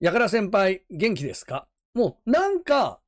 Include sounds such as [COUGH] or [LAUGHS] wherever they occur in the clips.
やから先輩、元気ですかもう、なんか、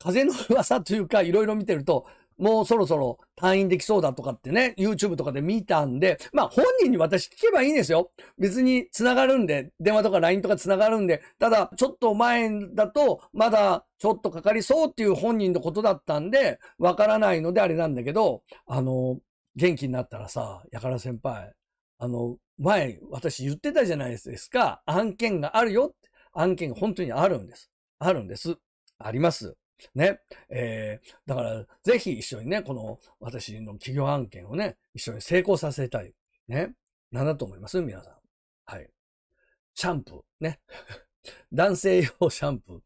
風の噂というか、いろいろ見てると、もうそろそろ退院できそうだとかってね、YouTube とかで見たんで、まあ本人に私聞けばいいんですよ。別に繋がるんで、電話とか LINE とか繋がるんで、ただちょっと前だとまだちょっとかかりそうっていう本人のことだったんで、わからないのであれなんだけど、あの、元気になったらさ、やから先輩、あの、前私言ってたじゃないですか、案件があるよって。案件が本当にあるんです。あるんです。あります。ね。えー、だから、ぜひ一緒にね、この私の企業案件をね、一緒に成功させたい。ね。なんだと思います皆さん。はい。シャンプー。ね。[LAUGHS] 男性用シャンプ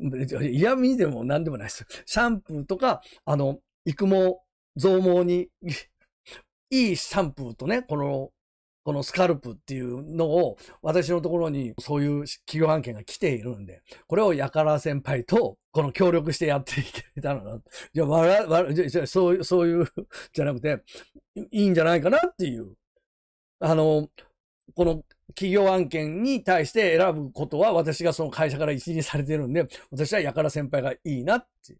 ー。嫌味でも何でもないです。シャンプーとか、あの、育毛、増毛に [LAUGHS] いいシャンプーとね、このこのスカルプっていうのを私のところにそういう企業案件が来ているんで、これをやから先輩とこの協力してやっていけたらな。[LAUGHS] じゃわら、わら、じゃそういう、そういうじゃなくて、いいんじゃないかなっていう。あの、この企業案件に対して選ぶことは私がその会社から一任されてるんで、私はやから先輩がいいなって。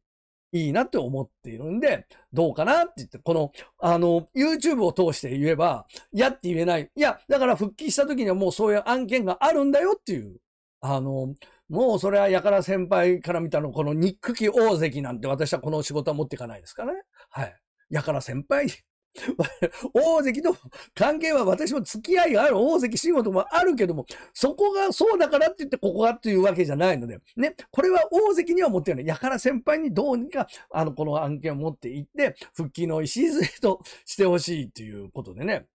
いいなって思っているんで、どうかなって言って、この、あの、YouTube を通して言えば、やって言えない。いや、だから復帰した時にはもうそういう案件があるんだよっていう。あの、もうそれはやから先輩から見たの、この憎き大関なんて私はこの仕事は持っていかないですからね。はい。やから先輩。[LAUGHS] 大関と関係は私も付き合いがある大関慎吾ともあるけども、そこがそうだからって言ってここがっていうわけじゃないので、ね、これは大関には持ってるね。やから先輩にどうにか、あの、この案件を持っていって、復帰の礎としてほしいということでね。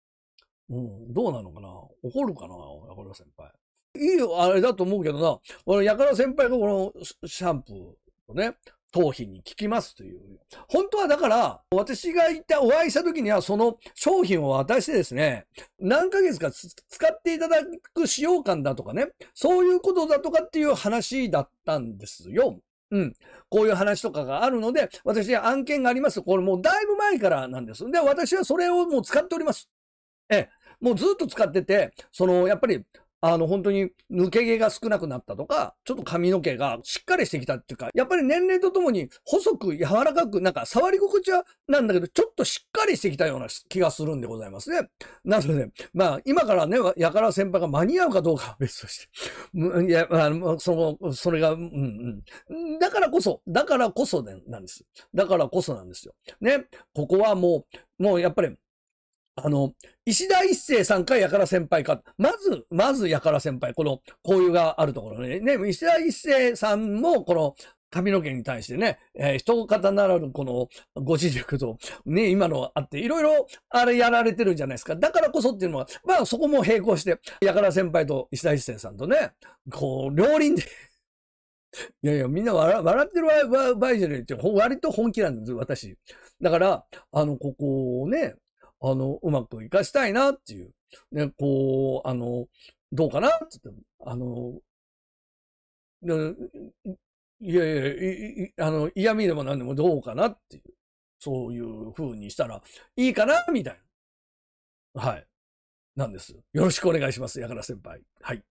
うん、どうなのかな怒るかなやから先輩。いいよ、あれだと思うけどな。俺、やから先輩がこのシャンプーとね、頭皮に効きますという。本当はだから、私が行ったお会いした時には、その商品を渡してですね、何ヶ月か使っていただく使用感だとかね、そういうことだとかっていう話だったんですよ。うん。こういう話とかがあるので、私案件があります。これもうだいぶ前からなんです。で、私はそれをもう使っております。ええ。もうずっと使ってて、その、やっぱり、あの、本当に抜け毛が少なくなったとか、ちょっと髪の毛がしっかりしてきたっていうか、やっぱり年齢とともに細く柔らかく、なんか触り心地はなんだけど、ちょっとしっかりしてきたような気がするんでございますね。なので、まあ、今からね、やから先輩が間に合うかどうかは別として。[LAUGHS] いや、あの、その、それが、うんうん。だからこそ、だからこそなんです。だからこそなんですよ。ね。ここはもう、もうやっぱり、あの、石田一生さんかやから先輩か。まず、まずやから先輩。この、交友があるところね。ね、石田一生さんも、この、髪の毛に対してね、えー、人型ならぬこのご自熟と、ね、今のあって、いろいろあれやられてるんじゃないですか。だからこそっていうのは、まあそこも並行して、やから先輩と石田一生さんとね、こう、両輪で [LAUGHS] いやいや、みんな笑笑ってる場合じゃないって、割と本気なんです、私。だから、あの、ここをね、あの、うまく活かしたいなっていう。ね、こう、あの、どうかなって言って、あの、いやいや、あの、嫌味でも何でもどうかなっていう。そういう風にしたらいいかなみたいな。はい。なんです。よろしくお願いします。やから先輩。はい。